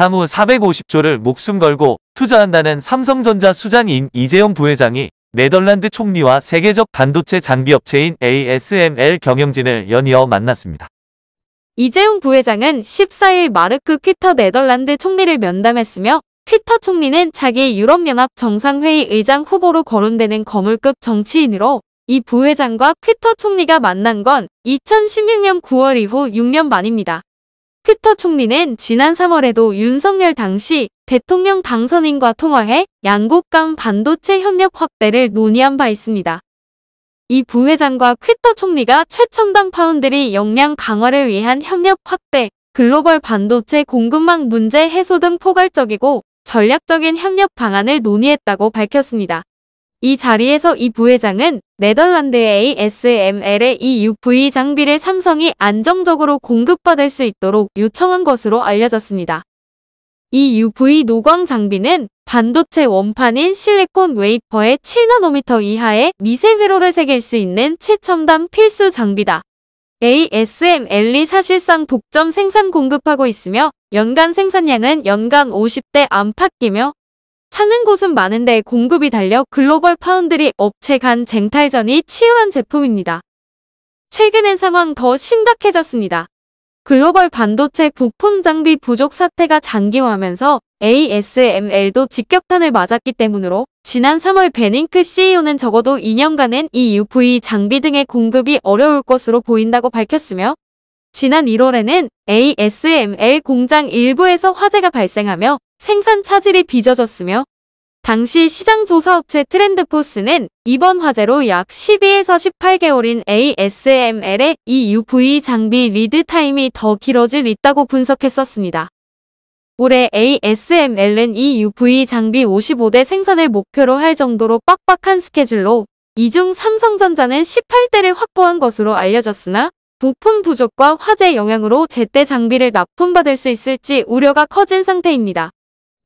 향후 450조를 목숨 걸고 투자한다는 삼성전자 수장인 이재용 부회장이 네덜란드 총리와 세계적 반도체 장비업체인 ASML 경영진을 연이어 만났습니다. 이재용 부회장은 14일 마르크 퀴터 네덜란드 총리를 면담했으며 퀴터 총리는 자기 유럽연합 정상회의 의장 후보로 거론되는 거물급 정치인으로 이 부회장과 퀴터 총리가 만난 건 2016년 9월 이후 6년 만입니다. 크터 총리는 지난 3월에도 윤석열 당시 대통령 당선인과 통화해 양국 간 반도체 협력 확대를 논의한 바 있습니다. 이 부회장과 퀴터 총리가 최첨단 파운드리 역량 강화를 위한 협력 확대, 글로벌 반도체 공급망 문제 해소 등 포괄적이고 전략적인 협력 방안을 논의했다고 밝혔습니다. 이 자리에서 이 부회장은 네덜란드의 ASML의 e UV 장비를 삼성이 안정적으로 공급받을 수 있도록 요청한 것으로 알려졌습니다. e UV 노광 장비는 반도체 원판인 실리콘 웨이퍼의 7나노미터 이하의 미세 회로를 새길 수 있는 최첨단 필수 장비다. ASML이 사실상 독점 생산 공급하고 있으며 연간 생산량은 연간 50대 안팎이며 찾는 곳은 많은데 공급이 달려 글로벌 파운드리 업체 간 쟁탈전이 치열한 제품입니다. 최근엔 상황 더 심각해졌습니다. 글로벌 반도체 부품 장비 부족 사태가 장기화하면서 ASML도 직격탄을 맞았기 때문으로 지난 3월 베닝크 CEO는 적어도 2년간은 EUV 장비 등의 공급이 어려울 것으로 보인다고 밝혔으며 지난 1월에는 ASML 공장 일부에서 화재가 발생하며 생산 차질이 빚어졌으며 당시 시장조사업체 트렌드포스는 이번 화재로 약 12에서 18개월인 ASML의 EUV 장비 리드 타임이 더 길어질 있다고 분석했었습니다. 올해 ASML은 EUV 장비 55대 생산을 목표로 할 정도로 빡빡한 스케줄로 이중 삼성전자는 18대를 확보한 것으로 알려졌으나 부품 부족과 화재 영향으로 제때 장비를 납품받을 수 있을지 우려가 커진 상태입니다.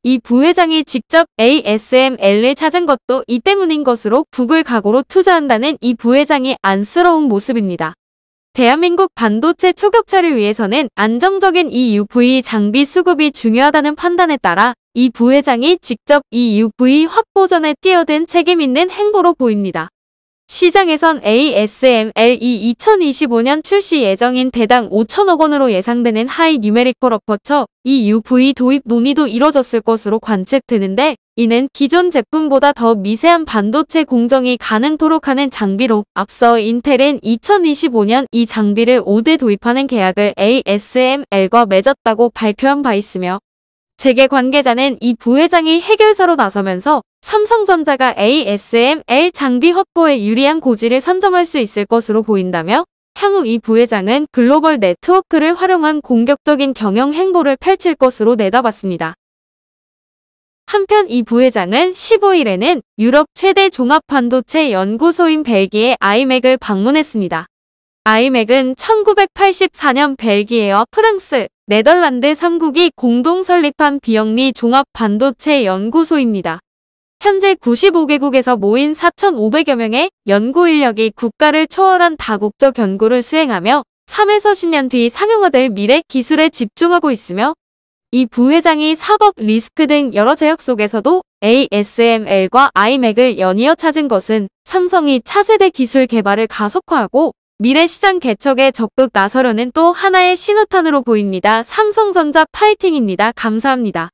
이 부회장이 직접 ASML을 찾은 것도 이 때문인 것으로 북을 각오로 투자한다는 이 부회장이 안쓰러운 모습입니다. 대한민국 반도체 초격차를 위해서는 안정적인 EUV 장비 수급이 중요하다는 판단에 따라 이 부회장이 직접 EUV 확보전에 뛰어든 책임있는 행보로 보입니다. 시장에선 ASML이 e 2025년 출시 예정인 대당 5천억 원으로 예상되는 하이 뉴메리컬 어퍼처 EUV 도입 논의도 이뤄졌을 것으로 관측되는데 이는 기존 제품보다 더 미세한 반도체 공정이 가능토록 하는 장비로 앞서 인텔은 2025년 이 장비를 5대 도입하는 계약을 ASML과 맺었다고 발표한 바 있으며 재계 관계자는 이 부회장이 해결사로 나서면서 삼성전자가 ASML 장비 확보에 유리한 고지를 선점할 수 있을 것으로 보인다며 향후 이 부회장은 글로벌 네트워크를 활용한 공격적인 경영 행보를 펼칠 것으로 내다봤습니다. 한편 이 부회장은 15일에는 유럽 최대 종합반도체 연구소인 벨기에 아이맥을 방문했습니다. 아이맥은 1984년 벨기에와 프랑스, 네덜란드 3국이 공동 설립한 비영리 종합 반도체 연구소입니다. 현재 95개국에서 모인 4,500여 명의 연구 인력이 국가를 초월한 다국적 연구를 수행하며 3에서 10년 뒤 상용화될 미래 기술에 집중하고 있으며 이 부회장이 사법 리스크 등 여러 제약 속에서도 ASML과 i m a c 을 연이어 찾은 것은 삼성이 차세대 기술 개발을 가속화하고 미래시장 개척에 적극 나서려는 또 하나의 신호탄으로 보입니다. 삼성전자 파이팅입니다. 감사합니다.